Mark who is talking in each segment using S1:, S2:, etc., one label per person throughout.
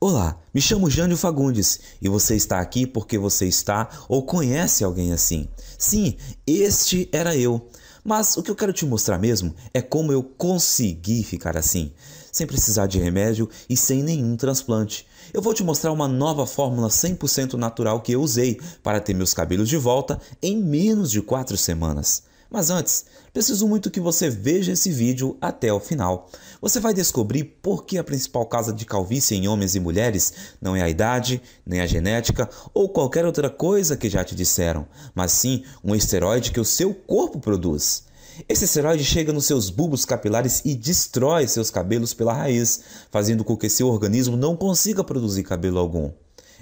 S1: Olá, me chamo Jânio Fagundes e você está aqui porque você está ou conhece alguém assim. Sim, este era eu. Mas o que eu quero te mostrar mesmo é como eu consegui ficar assim, sem precisar de remédio e sem nenhum transplante. Eu vou te mostrar uma nova fórmula 100% natural que eu usei para ter meus cabelos de volta em menos de 4 semanas. Mas antes, preciso muito que você veja esse vídeo até o final. Você vai descobrir por que a principal causa de calvície em homens e mulheres não é a idade, nem a genética ou qualquer outra coisa que já te disseram, mas sim um esteroide que o seu corpo produz. Esse esteroide chega nos seus bulbos capilares e destrói seus cabelos pela raiz, fazendo com que seu organismo não consiga produzir cabelo algum.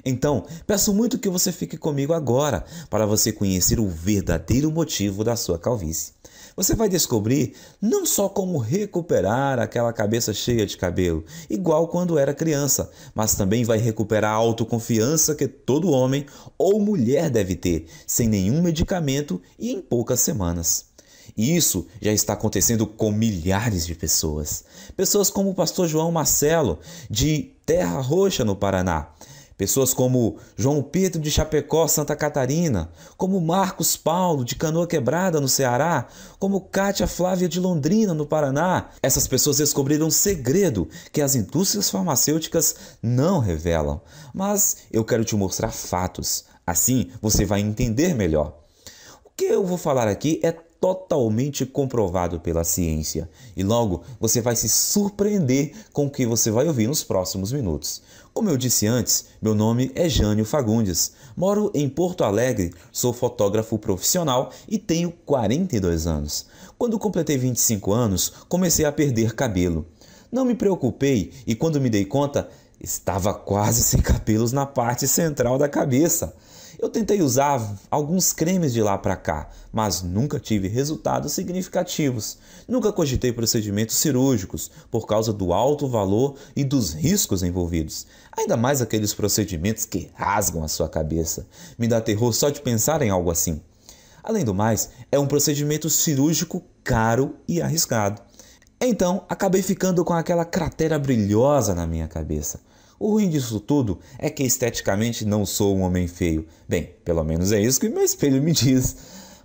S1: Então, peço muito que você fique comigo agora para você conhecer o verdadeiro motivo da sua calvície. Você vai descobrir não só como recuperar aquela cabeça cheia de cabelo, igual quando era criança, mas também vai recuperar a autoconfiança que todo homem ou mulher deve ter, sem nenhum medicamento e em poucas semanas. E isso já está acontecendo com milhares de pessoas. Pessoas como o pastor João Marcelo, de Terra Roxa, no Paraná, Pessoas como João Pedro de Chapecó, Santa Catarina, como Marcos Paulo de Canoa Quebrada, no Ceará, como Cátia Flávia de Londrina, no Paraná. Essas pessoas descobriram um segredo que as indústrias farmacêuticas não revelam. Mas eu quero te mostrar fatos, assim você vai entender melhor. O que eu vou falar aqui é totalmente comprovado pela ciência e logo você vai se surpreender com o que você vai ouvir nos próximos minutos. Como eu disse antes, meu nome é Jânio Fagundes, moro em Porto Alegre, sou fotógrafo profissional e tenho 42 anos. Quando completei 25 anos, comecei a perder cabelo. Não me preocupei e quando me dei conta, estava quase sem cabelos na parte central da cabeça. Eu tentei usar alguns cremes de lá para cá, mas nunca tive resultados significativos. Nunca cogitei procedimentos cirúrgicos por causa do alto valor e dos riscos envolvidos, ainda mais aqueles procedimentos que rasgam a sua cabeça. Me dá terror só de pensar em algo assim. Além do mais, é um procedimento cirúrgico caro e arriscado. Então, acabei ficando com aquela cratera brilhosa na minha cabeça. O ruim disso tudo é que esteticamente não sou um homem feio. Bem, pelo menos é isso que meu espelho me diz.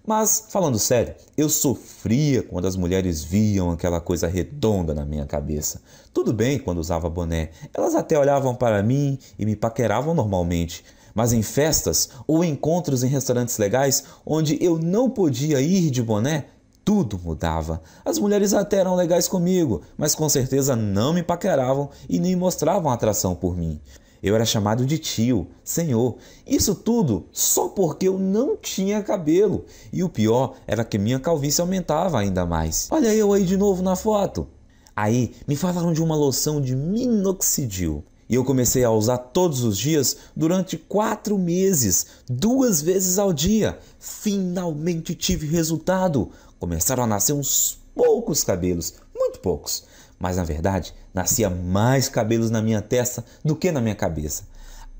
S1: Mas, falando sério, eu sofria quando as mulheres viam aquela coisa redonda na minha cabeça. Tudo bem quando usava boné, elas até olhavam para mim e me paqueravam normalmente. Mas em festas ou encontros em restaurantes legais onde eu não podia ir de boné, tudo mudava. As mulheres até eram legais comigo, mas com certeza não me paqueravam e nem mostravam atração por mim. Eu era chamado de tio, senhor. Isso tudo só porque eu não tinha cabelo. E o pior era que minha calvície aumentava ainda mais. Olha eu aí de novo na foto. Aí me falaram de uma loção de minoxidil. E eu comecei a usar todos os dias durante quatro meses, duas vezes ao dia. Finalmente tive resultado começaram a nascer uns poucos cabelos, muito poucos. Mas na verdade, nascia mais cabelos na minha testa do que na minha cabeça.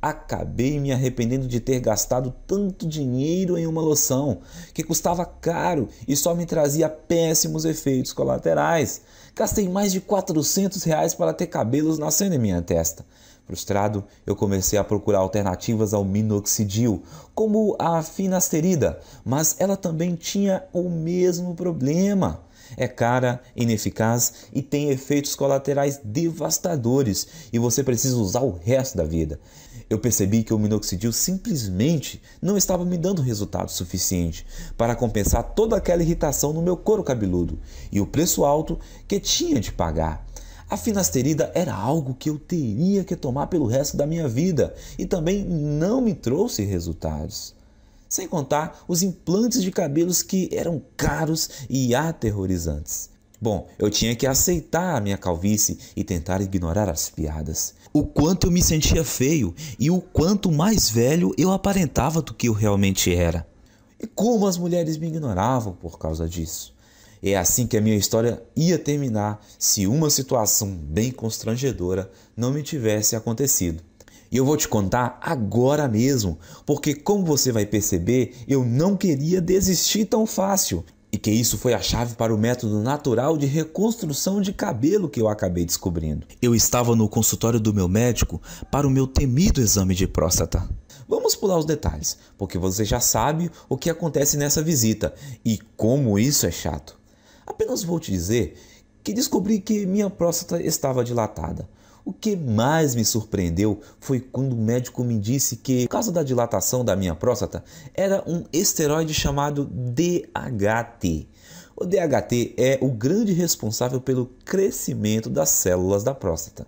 S1: Acabei me arrependendo de ter gastado tanto dinheiro em uma loção que custava caro e só me trazia péssimos efeitos colaterais. Gastei mais de 400 reais para ter cabelos nascendo em minha testa. Frustrado, eu comecei a procurar alternativas ao minoxidil, como a finasterida, mas ela também tinha o mesmo problema. É cara, ineficaz e tem efeitos colaterais devastadores e você precisa usar o resto da vida. Eu percebi que o minoxidil simplesmente não estava me dando resultado suficiente para compensar toda aquela irritação no meu couro cabeludo e o preço alto que tinha de pagar. A finasterida era algo que eu teria que tomar pelo resto da minha vida e também não me trouxe resultados. Sem contar os implantes de cabelos que eram caros e aterrorizantes. Bom, eu tinha que aceitar a minha calvície e tentar ignorar as piadas. O quanto eu me sentia feio e o quanto mais velho eu aparentava do que eu realmente era. E como as mulheres me ignoravam por causa disso. É assim que a minha história ia terminar se uma situação bem constrangedora não me tivesse acontecido. E eu vou te contar agora mesmo, porque como você vai perceber, eu não queria desistir tão fácil. E que isso foi a chave para o método natural de reconstrução de cabelo que eu acabei descobrindo. Eu estava no consultório do meu médico para o meu temido exame de próstata. Vamos pular os detalhes, porque você já sabe o que acontece nessa visita e como isso é chato. Apenas vou te dizer que descobri que minha próstata estava dilatada. O que mais me surpreendeu foi quando o médico me disse que, por causa da dilatação da minha próstata, era um esteroide chamado DHT. O DHT é o grande responsável pelo crescimento das células da próstata.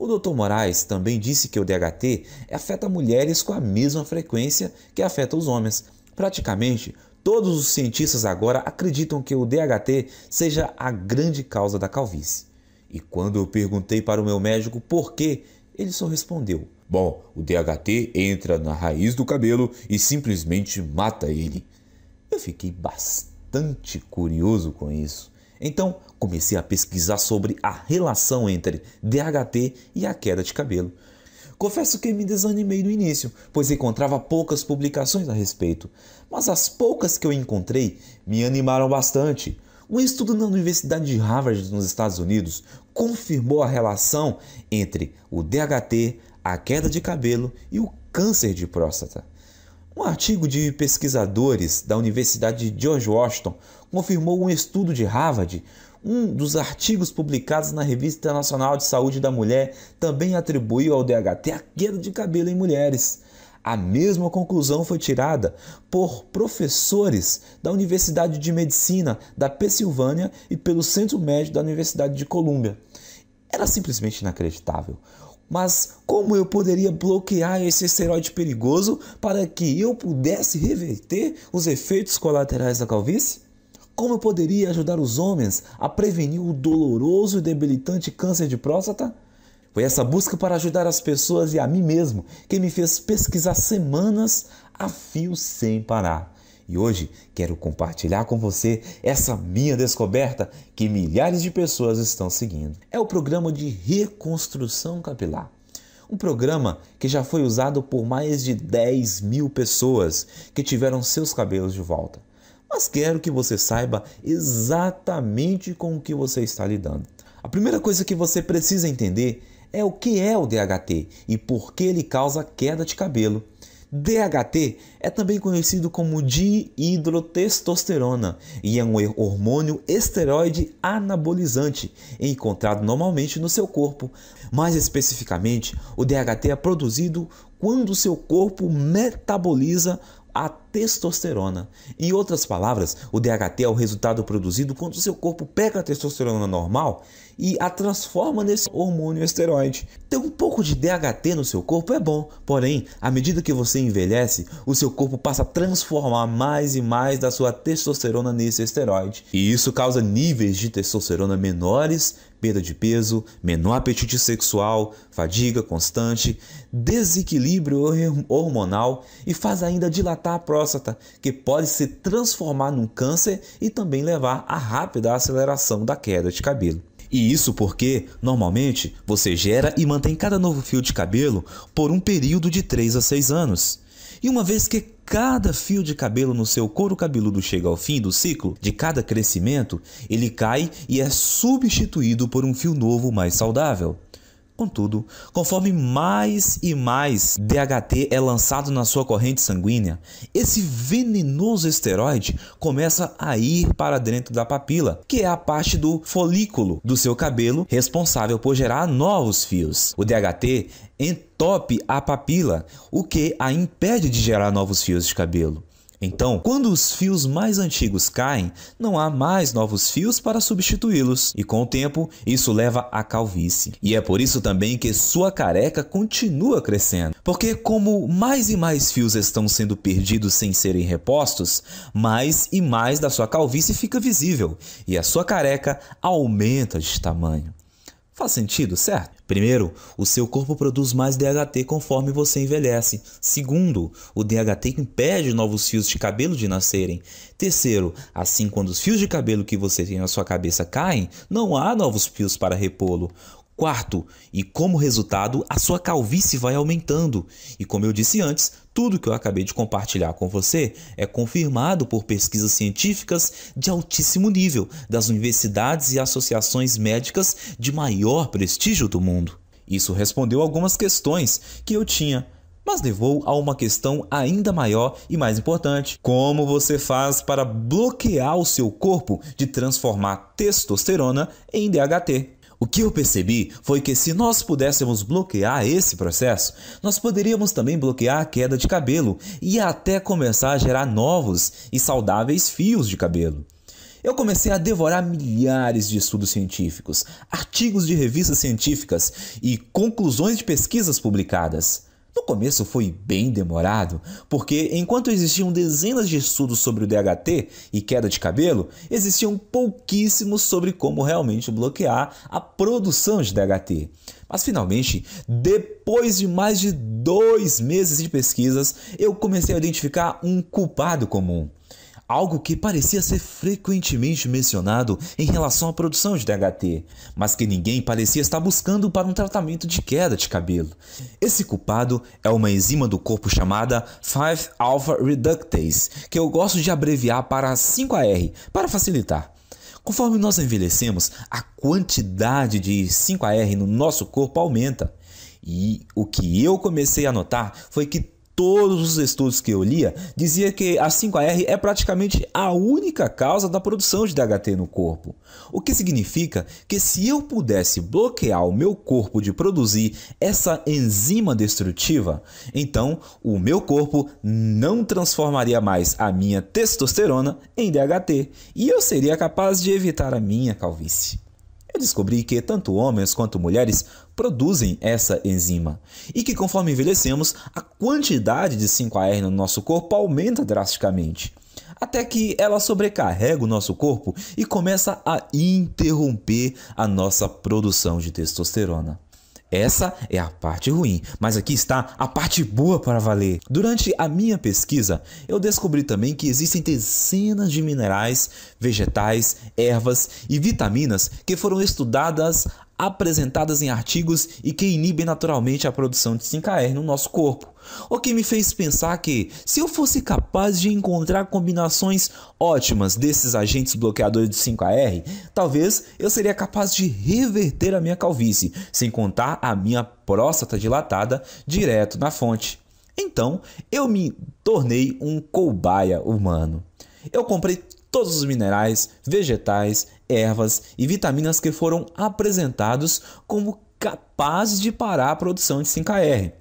S1: O Dr. Moraes também disse que o DHT afeta mulheres com a mesma frequência que afeta os homens. Praticamente, Todos os cientistas agora acreditam que o DHT seja a grande causa da calvície. E quando eu perguntei para o meu médico por quê, ele só respondeu: Bom, o DHT entra na raiz do cabelo e simplesmente mata ele. Eu fiquei bastante curioso com isso. Então comecei a pesquisar sobre a relação entre DHT e a queda de cabelo. Confesso que me desanimei no início, pois encontrava poucas publicações a respeito, mas as poucas que eu encontrei me animaram bastante. Um estudo na Universidade de Harvard, nos Estados Unidos, confirmou a relação entre o DHT, a queda de cabelo e o câncer de próstata. Um artigo de pesquisadores da Universidade de George Washington confirmou um estudo de Harvard um dos artigos publicados na Revista Internacional de Saúde da Mulher também atribuiu ao DHT a queda de cabelo em mulheres. A mesma conclusão foi tirada por professores da Universidade de Medicina da Pensilvânia e pelo Centro Médico da Universidade de Colômbia. Era simplesmente inacreditável. Mas como eu poderia bloquear esse esteroide perigoso para que eu pudesse reverter os efeitos colaterais da calvície? Como eu poderia ajudar os homens a prevenir o doloroso e debilitante câncer de próstata? Foi essa busca para ajudar as pessoas e a mim mesmo que me fez pesquisar semanas a fio sem parar. E hoje quero compartilhar com você essa minha descoberta que milhares de pessoas estão seguindo. É o programa de reconstrução capilar. Um programa que já foi usado por mais de 10 mil pessoas que tiveram seus cabelos de volta mas quero que você saiba exatamente com o que você está lidando. A primeira coisa que você precisa entender é o que é o DHT e por que ele causa queda de cabelo. DHT é também conhecido como dihidrotestosterona e é um hormônio esteroide anabolizante encontrado normalmente no seu corpo. Mais especificamente, o DHT é produzido quando o seu corpo metaboliza a testosterona. Em outras palavras, o DHT é o resultado produzido quando o seu corpo pega a testosterona normal e a transforma nesse hormônio esteroide. Ter um pouco de DHT no seu corpo é bom, porém, à medida que você envelhece, o seu corpo passa a transformar mais e mais da sua testosterona nesse esteroide. E isso causa níveis de testosterona menores, perda de peso, menor apetite sexual, fadiga constante, desequilíbrio hormonal e faz ainda dilatar a próstata, que pode se transformar num câncer e também levar à rápida aceleração da queda de cabelo. E isso porque, normalmente, você gera e mantém cada novo fio de cabelo por um período de 3 a 6 anos. E uma vez que cada fio de cabelo no seu couro cabeludo chega ao fim do ciclo de cada crescimento, ele cai e é substituído por um fio novo mais saudável. Contudo, conforme mais e mais DHT é lançado na sua corrente sanguínea, esse venenoso esteroide começa a ir para dentro da papila, que é a parte do folículo do seu cabelo responsável por gerar novos fios. O DHT entope a papila, o que a impede de gerar novos fios de cabelo. Então, quando os fios mais antigos caem, não há mais novos fios para substituí-los, e com o tempo isso leva à calvície. E é por isso também que sua careca continua crescendo, porque como mais e mais fios estão sendo perdidos sem serem repostos, mais e mais da sua calvície fica visível, e a sua careca aumenta de tamanho. Faz sentido, certo? Primeiro, o seu corpo produz mais DHT conforme você envelhece. Segundo, o DHT impede novos fios de cabelo de nascerem. Terceiro, assim quando os fios de cabelo que você tem na sua cabeça caem, não há novos fios para repô-lo. Quarto, e como resultado, a sua calvície vai aumentando. E como eu disse antes, tudo que eu acabei de compartilhar com você é confirmado por pesquisas científicas de altíssimo nível das universidades e associações médicas de maior prestígio do mundo. Isso respondeu algumas questões que eu tinha, mas levou a uma questão ainda maior e mais importante: como você faz para bloquear o seu corpo de transformar testosterona em DHT? O que eu percebi foi que se nós pudéssemos bloquear esse processo, nós poderíamos também bloquear a queda de cabelo e até começar a gerar novos e saudáveis fios de cabelo. Eu comecei a devorar milhares de estudos científicos, artigos de revistas científicas e conclusões de pesquisas publicadas. No começo foi bem demorado, porque enquanto existiam dezenas de estudos sobre o DHT e queda de cabelo, existiam pouquíssimos sobre como realmente bloquear a produção de DHT. Mas finalmente, depois de mais de dois meses de pesquisas, eu comecei a identificar um culpado comum algo que parecia ser frequentemente mencionado em relação à produção de DHT, mas que ninguém parecia estar buscando para um tratamento de queda de cabelo. Esse culpado é uma enzima do corpo chamada 5-alpha reductase, que eu gosto de abreviar para 5AR, para facilitar. Conforme nós envelhecemos, a quantidade de 5AR no nosso corpo aumenta. E o que eu comecei a notar foi que todos os estudos que eu lia, dizia que a 5AR é praticamente a única causa da produção de DHT no corpo. O que significa que se eu pudesse bloquear o meu corpo de produzir essa enzima destrutiva, então o meu corpo não transformaria mais a minha testosterona em DHT e eu seria capaz de evitar a minha calvície eu descobri que tanto homens quanto mulheres produzem essa enzima e que conforme envelhecemos, a quantidade de 5AR no nosso corpo aumenta drasticamente até que ela sobrecarrega o nosso corpo e começa a interromper a nossa produção de testosterona. Essa é a parte ruim, mas aqui está a parte boa para valer. Durante a minha pesquisa, eu descobri também que existem dezenas de minerais, vegetais, ervas e vitaminas que foram estudadas apresentadas em artigos e que inibem naturalmente a produção de 5AR no nosso corpo. O que me fez pensar que, se eu fosse capaz de encontrar combinações ótimas desses agentes bloqueadores de 5AR, talvez eu seria capaz de reverter a minha calvície, sem contar a minha próstata dilatada direto na fonte. Então, eu me tornei um cobaia humano. Eu comprei todos os minerais, vegetais, ervas e vitaminas que foram apresentados como capazes de parar a produção de 5 r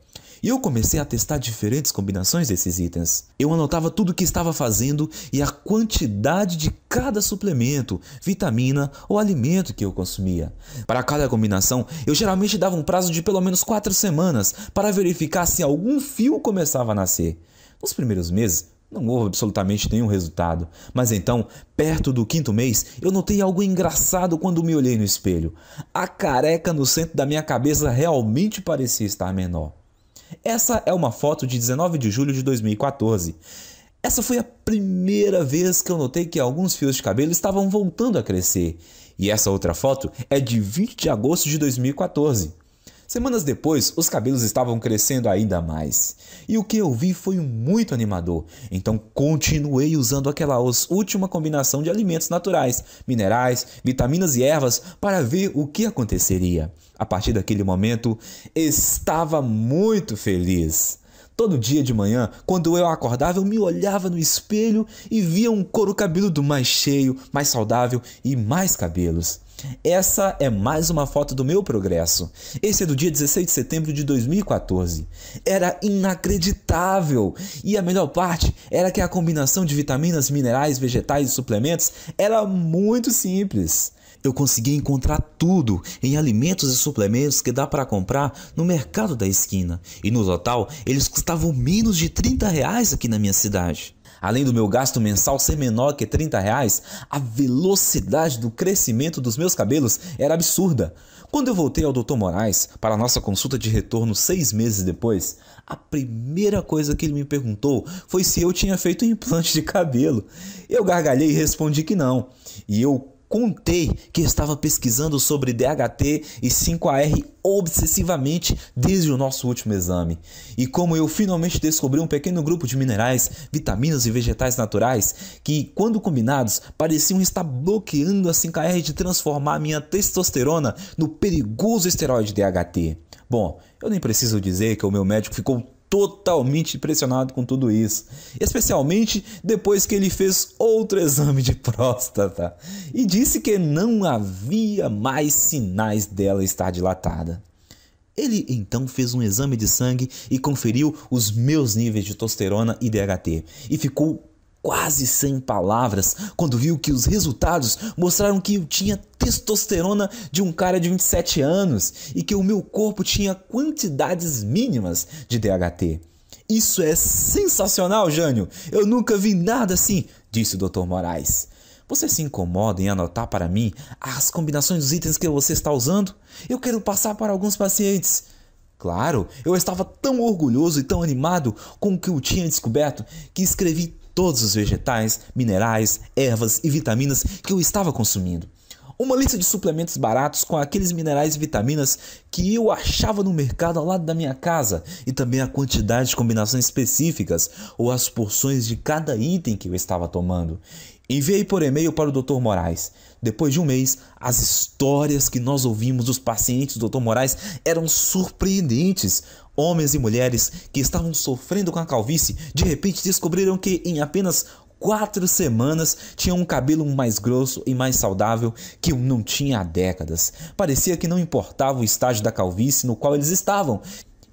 S1: E eu comecei a testar diferentes combinações desses itens. Eu anotava tudo o que estava fazendo e a quantidade de cada suplemento, vitamina ou alimento que eu consumia. Para cada combinação, eu geralmente dava um prazo de pelo menos 4 semanas para verificar se algum fio começava a nascer. Nos primeiros meses, não houve absolutamente nenhum resultado. Mas então, perto do quinto mês, eu notei algo engraçado quando me olhei no espelho. A careca no centro da minha cabeça realmente parecia estar menor. Essa é uma foto de 19 de julho de 2014. Essa foi a primeira vez que eu notei que alguns fios de cabelo estavam voltando a crescer. E essa outra foto é de 20 de agosto de 2014. Semanas depois, os cabelos estavam crescendo ainda mais. E o que eu vi foi muito animador. Então continuei usando aquela última combinação de alimentos naturais, minerais, vitaminas e ervas para ver o que aconteceria. A partir daquele momento, estava muito feliz. Todo dia de manhã, quando eu acordava, eu me olhava no espelho e via um couro cabeludo mais cheio, mais saudável e mais cabelos. Essa é mais uma foto do meu progresso. Esse é do dia 16 de setembro de 2014. Era inacreditável! E a melhor parte era que a combinação de vitaminas, minerais, vegetais e suplementos era muito simples. Eu consegui encontrar tudo em alimentos e suplementos que dá para comprar no mercado da esquina. E no total, eles custavam menos de 30 reais aqui na minha cidade. Além do meu gasto mensal ser menor que 30 reais, a velocidade do crescimento dos meus cabelos era absurda. Quando eu voltei ao Dr. Moraes para nossa consulta de retorno seis meses depois, a primeira coisa que ele me perguntou foi se eu tinha feito um implante de cabelo. Eu gargalhei e respondi que não. E eu contei que estava pesquisando sobre DHT e 5AR obsessivamente desde o nosso último exame. E como eu finalmente descobri um pequeno grupo de minerais, vitaminas e vegetais naturais que, quando combinados, pareciam estar bloqueando a 5AR de transformar minha testosterona no perigoso esteroide DHT. Bom, eu nem preciso dizer que o meu médico ficou totalmente impressionado com tudo isso, especialmente depois que ele fez outro exame de próstata e disse que não havia mais sinais dela estar dilatada. Ele então fez um exame de sangue e conferiu os meus níveis de testosterona e DHT e ficou quase sem palavras quando viu que os resultados mostraram que eu tinha testosterona de um cara de 27 anos e que o meu corpo tinha quantidades mínimas de DHT. Isso é sensacional, Jânio! Eu nunca vi nada assim, disse o Dr. Moraes. Você se incomoda em anotar para mim as combinações dos itens que você está usando? Eu quero passar para alguns pacientes. Claro, eu estava tão orgulhoso e tão animado com o que eu tinha descoberto que escrevi todos os vegetais, minerais, ervas e vitaminas que eu estava consumindo. Uma lista de suplementos baratos com aqueles minerais e vitaminas que eu achava no mercado ao lado da minha casa e também a quantidade de combinações específicas ou as porções de cada item que eu estava tomando. Enviei por e-mail para o Dr. Moraes. Depois de um mês, as histórias que nós ouvimos dos pacientes do Dr. Moraes eram surpreendentes. Homens e mulheres que estavam sofrendo com a calvície de repente descobriram que em apenas quatro semanas tinha um cabelo mais grosso e mais saudável que eu não tinha há décadas. Parecia que não importava o estágio da calvície no qual eles estavam.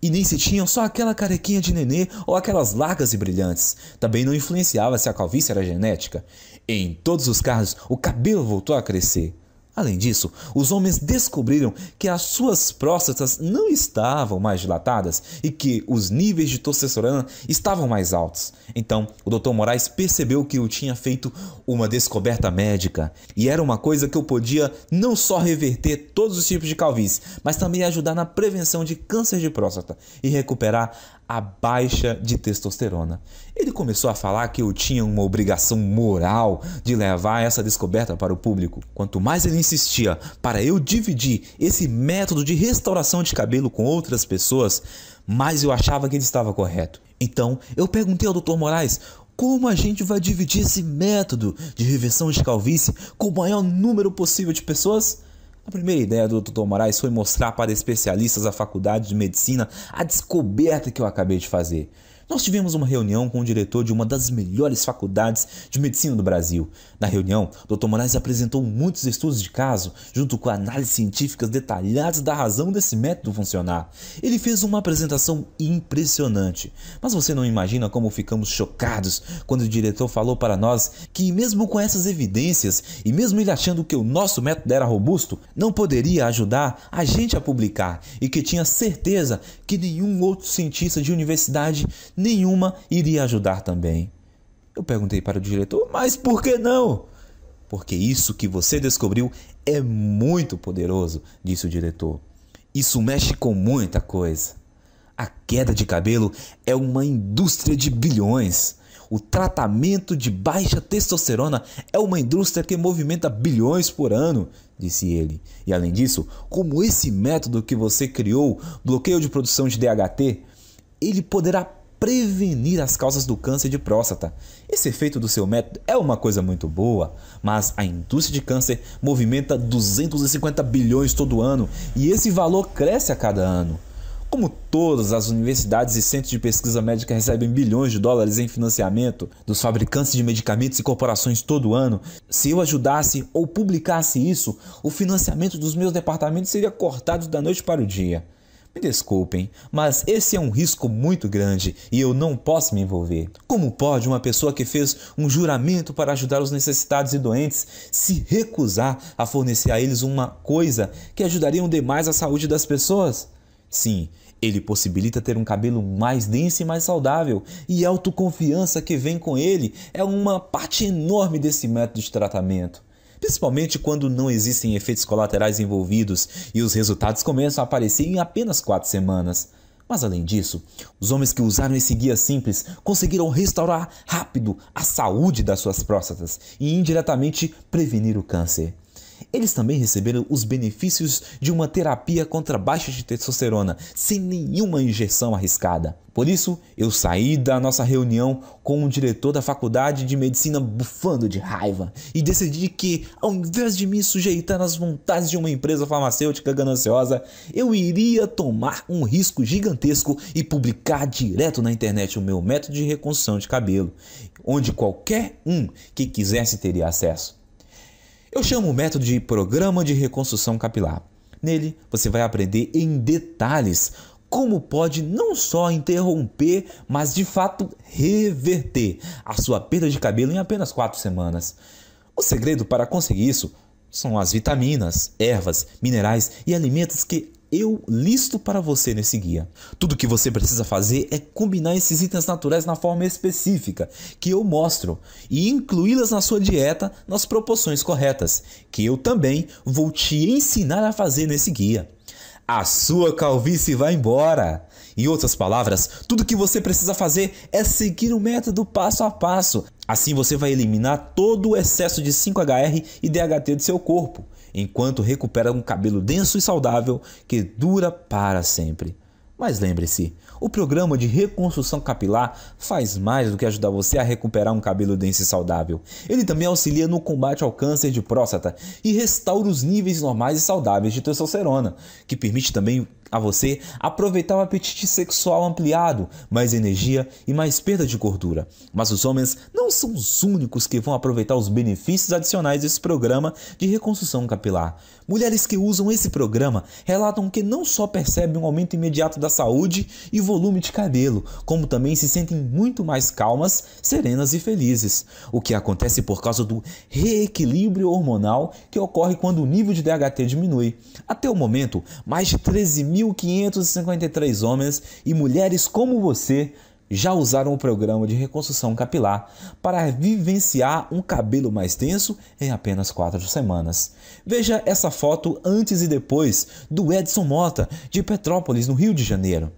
S1: E nem se tinham só aquela carequinha de nenê ou aquelas largas e brilhantes. Também não influenciava se a calvície era genética. Em todos os casos, o cabelo voltou a crescer. Além disso, os homens descobriram que as suas próstatas não estavam mais dilatadas e que os níveis de testosterona estavam mais altos. Então, o Dr. Moraes percebeu que eu tinha feito uma descoberta médica e era uma coisa que eu podia não só reverter todos os tipos de calvície, mas também ajudar na prevenção de câncer de próstata e recuperar a baixa de testosterona. Ele começou a falar que eu tinha uma obrigação moral de levar essa descoberta para o público. Quanto mais ele insistia para eu dividir esse método de restauração de cabelo com outras pessoas, mais eu achava que ele estava correto. Então, eu perguntei ao Dr. Moraes como a gente vai dividir esse método de reversão de calvície com o maior número possível de pessoas? A primeira ideia do Dr. Moraes foi mostrar para especialistas da faculdade de medicina a descoberta que eu acabei de fazer. Nós tivemos uma reunião com o diretor de uma das melhores faculdades de medicina do Brasil. Na reunião, Dr. Moraes apresentou muitos estudos de caso, junto com análises científicas detalhadas da razão desse método funcionar. Ele fez uma apresentação impressionante, mas você não imagina como ficamos chocados quando o diretor falou para nós que, mesmo com essas evidências e mesmo ele achando que o nosso método era robusto, não poderia ajudar a gente a publicar e que tinha certeza que nenhum outro cientista de universidade nenhuma iria ajudar também. Eu perguntei para o diretor, mas por que não? Porque isso que você descobriu é muito poderoso, disse o diretor. Isso mexe com muita coisa. A queda de cabelo é uma indústria de bilhões. O tratamento de baixa testosterona é uma indústria que movimenta bilhões por ano, disse ele. E além disso, como esse método que você criou, bloqueio de produção de DHT, ele poderá prevenir as causas do câncer de próstata. Esse efeito do seu método é uma coisa muito boa, mas a indústria de câncer movimenta 250 bilhões todo ano e esse valor cresce a cada ano. Como todas as universidades e centros de pesquisa médica recebem bilhões de dólares em financiamento dos fabricantes de medicamentos e corporações todo ano, se eu ajudasse ou publicasse isso, o financiamento dos meus departamentos seria cortado da noite para o dia. Me desculpem, mas esse é um risco muito grande e eu não posso me envolver. Como pode uma pessoa que fez um juramento para ajudar os necessitados e doentes se recusar a fornecer a eles uma coisa que ajudaria demais a saúde das pessoas? Sim, ele possibilita ter um cabelo mais denso e mais saudável, e a autoconfiança que vem com ele é uma parte enorme desse método de tratamento principalmente quando não existem efeitos colaterais envolvidos e os resultados começam a aparecer em apenas 4 semanas. Mas além disso, os homens que usaram esse guia simples conseguiram restaurar rápido a saúde das suas próstatas e indiretamente prevenir o câncer. Eles também receberam os benefícios de uma terapia contra baixa de testosterona, sem nenhuma injeção arriscada. Por isso, eu saí da nossa reunião com o diretor da faculdade de medicina bufando de raiva e decidi que, ao invés de me sujeitar às vontades de uma empresa farmacêutica gananciosa, eu iria tomar um risco gigantesco e publicar direto na internet o meu método de reconstrução de cabelo, onde qualquer um que quisesse teria acesso. Eu chamo o método de Programa de Reconstrução Capilar. Nele, você vai aprender em detalhes como pode não só interromper, mas de fato reverter a sua perda de cabelo em apenas 4 semanas. O segredo para conseguir isso são as vitaminas, ervas, minerais e alimentos que eu listo para você nesse guia. Tudo que você precisa fazer é combinar esses itens naturais na forma específica que eu mostro e incluí-las na sua dieta nas proporções corretas, que eu também vou te ensinar a fazer nesse guia. A sua calvície vai embora! Em outras palavras, tudo que você precisa fazer é seguir o método passo a passo. Assim você vai eliminar todo o excesso de 5HR e DHT do seu corpo enquanto recupera um cabelo denso e saudável que dura para sempre. Mas lembre-se, o programa de reconstrução capilar faz mais do que ajudar você a recuperar um cabelo denso e saudável. Ele também auxilia no combate ao câncer de próstata e restaura os níveis normais e saudáveis de testosterona, que permite também a você aproveitar o apetite sexual ampliado, mais energia e mais perda de gordura. Mas os homens não são os únicos que vão aproveitar os benefícios adicionais desse programa de reconstrução capilar. Mulheres que usam esse programa relatam que não só percebem um aumento imediato da saúde e volume de cabelo, como também se sentem muito mais calmas, serenas e felizes. O que acontece por causa do reequilíbrio hormonal que ocorre quando o nível de DHT diminui. Até o momento, mais de 13 mil 1.553 homens e mulheres como você já usaram o programa de reconstrução capilar para vivenciar um cabelo mais tenso em apenas 4 semanas. Veja essa foto antes e depois do Edson Mota, de Petrópolis, no Rio de Janeiro,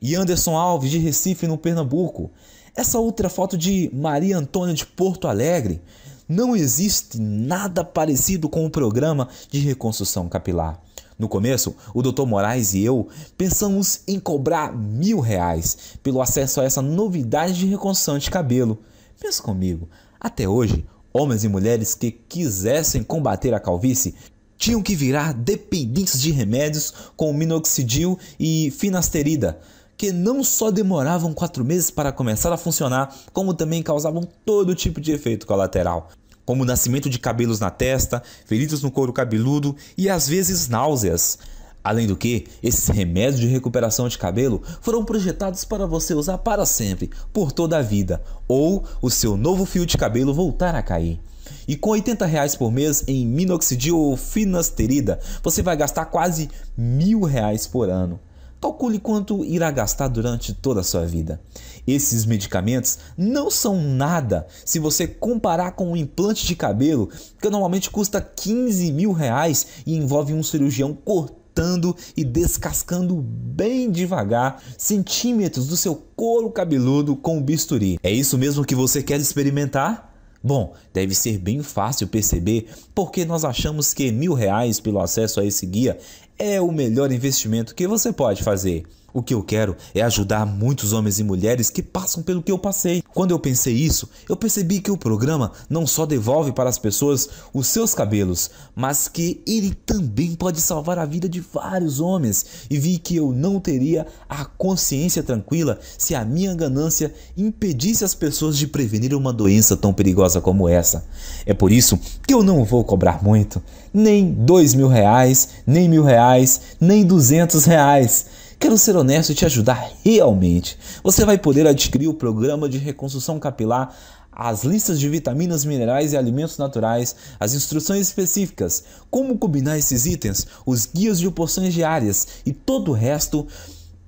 S1: e Anderson Alves, de Recife, no Pernambuco. Essa outra foto de Maria Antônia de Porto Alegre. Não existe nada parecido com o programa de reconstrução capilar. No começo, o Dr. Moraes e eu pensamos em cobrar mil reais pelo acesso a essa novidade de reconstrução de cabelo. Pensa comigo, até hoje, homens e mulheres que quisessem combater a calvície tinham que virar dependentes de remédios com minoxidil e finasterida, que não só demoravam quatro meses para começar a funcionar, como também causavam todo tipo de efeito colateral como nascimento de cabelos na testa, feridas no couro cabeludo e às vezes náuseas. Além do que, esses remédios de recuperação de cabelo foram projetados para você usar para sempre, por toda a vida, ou o seu novo fio de cabelo voltar a cair. E com 80 reais por mês em minoxidil ou finasterida, você vai gastar quase mil reais por ano. Calcule quanto irá gastar durante toda a sua vida. Esses medicamentos não são nada se você comparar com um implante de cabelo que normalmente custa 15 mil reais e envolve um cirurgião cortando e descascando bem devagar centímetros do seu couro cabeludo com o bisturi. É isso mesmo que você quer experimentar? Bom, deve ser bem fácil perceber porque nós achamos que mil reais pelo acesso a esse guia é o melhor investimento que você pode fazer. O que eu quero é ajudar muitos homens e mulheres que passam pelo que eu passei. Quando eu pensei isso, eu percebi que o programa não só devolve para as pessoas os seus cabelos, mas que ele também pode salvar a vida de vários homens. E vi que eu não teria a consciência tranquila se a minha ganância impedisse as pessoas de prevenir uma doença tão perigosa como essa. É por isso que eu não vou cobrar muito nem dois mil reais, nem mil reais, nem duzentos reais. Quero ser honesto e te ajudar realmente. Você vai poder adquirir o programa de reconstrução capilar, as listas de vitaminas, minerais e alimentos naturais, as instruções específicas, como combinar esses itens, os guias de porções diárias e todo o resto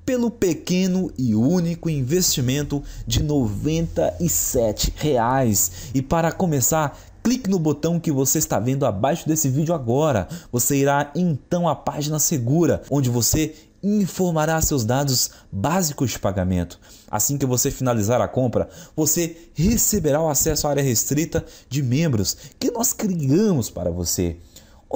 S1: pelo pequeno e único investimento de R$ reais. E para começar, clique no botão que você está vendo abaixo desse vídeo agora. Você irá então à página segura, onde você informará seus dados básicos de pagamento. Assim que você finalizar a compra, você receberá o acesso à área restrita de membros que nós criamos para você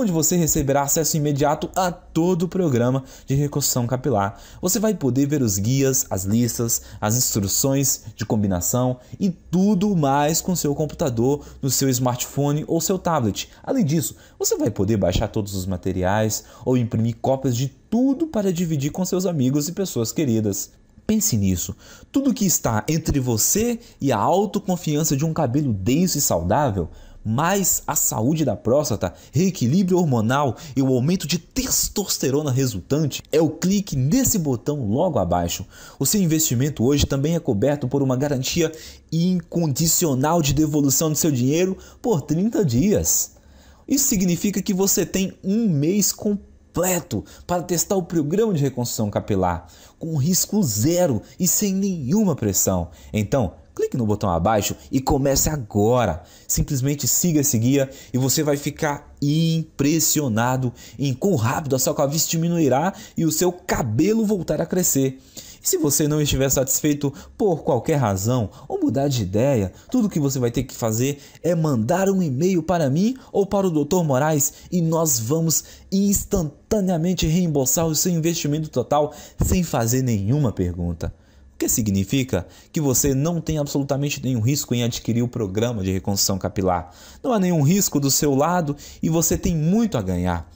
S1: onde você receberá acesso imediato a todo o programa de reconstrução capilar. Você vai poder ver os guias, as listas, as instruções de combinação e tudo mais com seu computador, no seu smartphone ou seu tablet. Além disso, você vai poder baixar todos os materiais ou imprimir cópias de tudo para dividir com seus amigos e pessoas queridas. Pense nisso. Tudo que está entre você e a autoconfiança de um cabelo denso e saudável mais a saúde da próstata, reequilíbrio hormonal e o aumento de testosterona resultante, é o clique nesse botão logo abaixo. O seu investimento hoje também é coberto por uma garantia incondicional de devolução do seu dinheiro por 30 dias. Isso significa que você tem um mês completo para testar o programa de reconstrução capilar, com risco zero e sem nenhuma pressão. Então, clique no botão abaixo e comece agora. Simplesmente siga esse guia e você vai ficar impressionado em quão rápido a sua calvície diminuirá e o seu cabelo voltar a crescer. E se você não estiver satisfeito por qualquer razão ou mudar de ideia, tudo que você vai ter que fazer é mandar um e-mail para mim ou para o Dr. Moraes e nós vamos instantaneamente reembolsar o seu investimento total sem fazer nenhuma pergunta. O que significa que você não tem absolutamente nenhum risco em adquirir o programa de reconstrução capilar. Não há nenhum risco do seu lado e você tem muito a ganhar.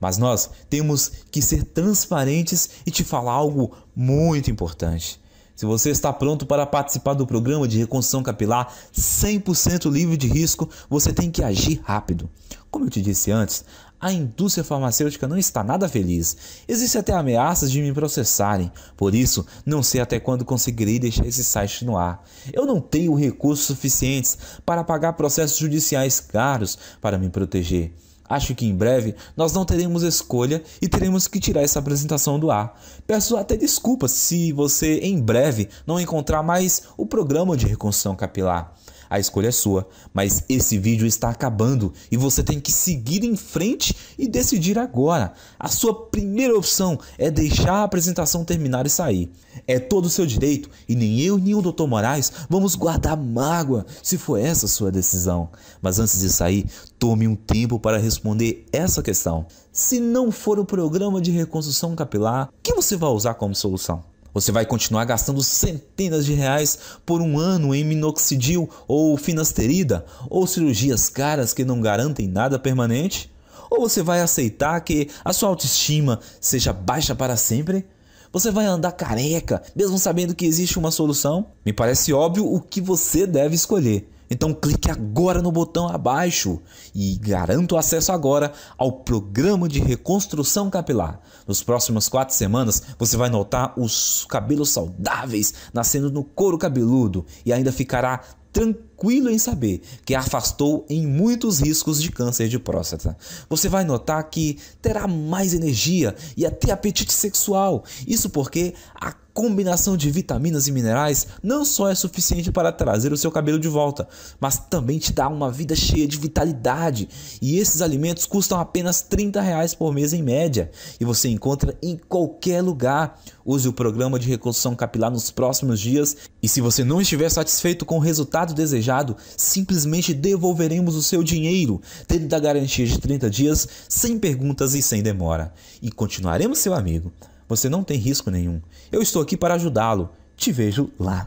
S1: Mas nós temos que ser transparentes e te falar algo muito importante. Se você está pronto para participar do programa de reconstrução capilar 100% livre de risco, você tem que agir rápido. Como eu te disse antes, a indústria farmacêutica não está nada feliz. Existem até ameaças de me processarem, por isso não sei até quando conseguirei deixar esse site no ar. Eu não tenho recursos suficientes para pagar processos judiciais caros para me proteger. Acho que em breve nós não teremos escolha e teremos que tirar essa apresentação do ar. Peço até desculpas se você em breve não encontrar mais o programa de reconstrução capilar a escolha é sua. Mas esse vídeo está acabando e você tem que seguir em frente e decidir agora. A sua primeira opção é deixar a apresentação terminar e sair. É todo o seu direito e nem eu nem o Dr. Moraes vamos guardar mágoa se for essa a sua decisão. Mas antes de sair, tome um tempo para responder essa questão. Se não for o programa de reconstrução capilar, o que você vai usar como solução? Você vai continuar gastando centenas de reais por um ano em minoxidil ou finasterida ou cirurgias caras que não garantem nada permanente? Ou você vai aceitar que a sua autoestima seja baixa para sempre? Você vai andar careca, mesmo sabendo que existe uma solução? Me parece óbvio o que você deve escolher. Então clique agora no botão abaixo e garanto acesso agora ao programa de reconstrução capilar. Nos próximas quatro semanas você vai notar os cabelos saudáveis nascendo no couro cabeludo e ainda ficará tranquilo em saber que afastou em muitos riscos de câncer de próstata. Você vai notar que terá mais energia e até apetite sexual. Isso porque a combinação de vitaminas e minerais não só é suficiente para trazer o seu cabelo de volta, mas também te dá uma vida cheia de vitalidade. E esses alimentos custam apenas 30 reais por mês em média e você encontra em qualquer lugar. Use o programa de reconstrução capilar nos próximos dias e se você não estiver satisfeito com o resultado desejado, simplesmente devolveremos o seu dinheiro, tendo da garantia de 30 dias, sem perguntas e sem demora. E continuaremos seu amigo. Você não tem risco nenhum. Eu estou aqui para ajudá-lo. Te vejo lá.